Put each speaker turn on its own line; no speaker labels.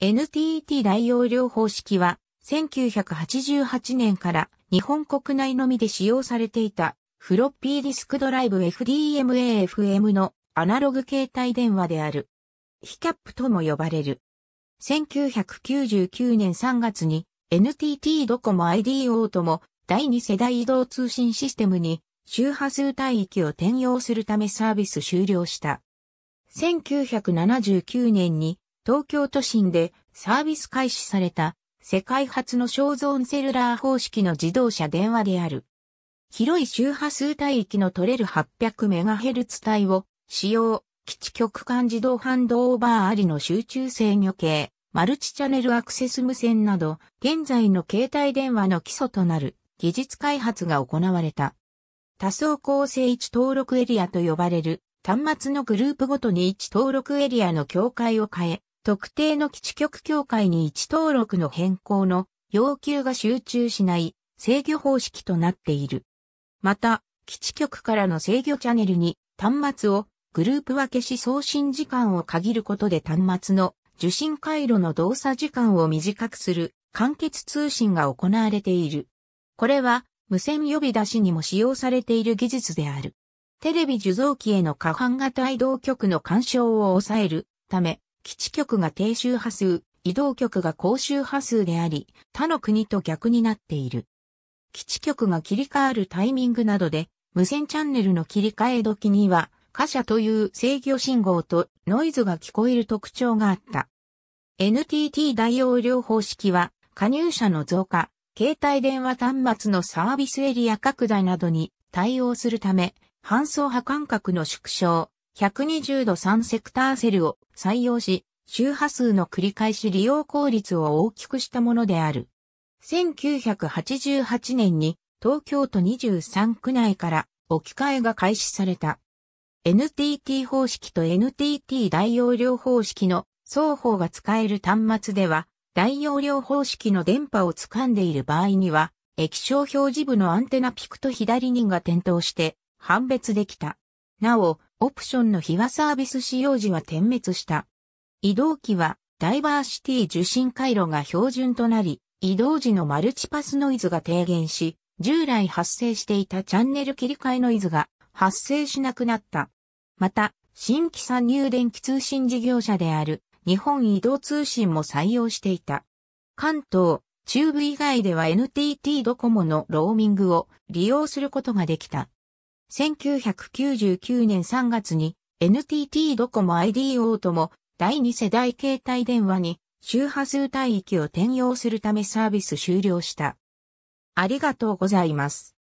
NTT 大容量方式は1988年から日本国内のみで使用されていたフロッピーディスクドライブ FDMA-FM のアナログ携帯電話である。ヒキャップとも呼ばれる。1999年3月に NTT ドコモ IDO とも第2世代移動通信システムに周波数帯域を転用するためサービス終了した。1979年に東京都心でサービス開始された世界初の小ゾーンセルラー方式の自動車電話である。広い周波数帯域の取れる 800MHz 帯を使用、基地局間自動ハンドオーバーありの集中制御系、マルチチャネルアクセス無線など、現在の携帯電話の基礎となる技術開発が行われた。多層構成一登録エリアと呼ばれる端末のグループごとに一登録エリアの境界を変え、特定の基地局協会に位置登録の変更の要求が集中しない制御方式となっている。また、基地局からの制御チャネルに端末をグループ分けし送信時間を限ることで端末の受信回路の動作時間を短くする完結通信が行われている。これは無線呼び出しにも使用されている技術である。テレビ受像機への過半型移動局の干渉を抑えるため、基地局が低周波数、移動局が高周波数であり、他の国と逆になっている。基地局が切り替わるタイミングなどで、無線チャンネルの切り替え時には、貨車という制御信号とノイズが聞こえる特徴があった。NTT 大容量方式は、加入者の増加、携帯電話端末のサービスエリア拡大などに対応するため、搬送波間隔の縮小、120度3セクターセルを採用し、周波数の繰り返し利用効率を大きくしたものである。1988年に東京都23区内から置き換えが開始された。NTT 方式と NTT 大容量方式の双方が使える端末では、大容量方式の電波を掴んでいる場合には、液晶表示部のアンテナピクと左人が点灯して判別できた。なお、オプションの日はサービス使用時は点滅した。移動機はダイバーシティ受信回路が標準となり、移動時のマルチパスノイズが低減し、従来発生していたチャンネル切り替えノイズが発生しなくなった。また、新規参入電気通信事業者である日本移動通信も採用していた。関東、中部以外では NTT ドコモのローミングを利用することができた。1999年3月に NTT ドコモ IDO とも第2世代携帯電話に周波数帯域を転用するためサービス終了した。ありがとうございます。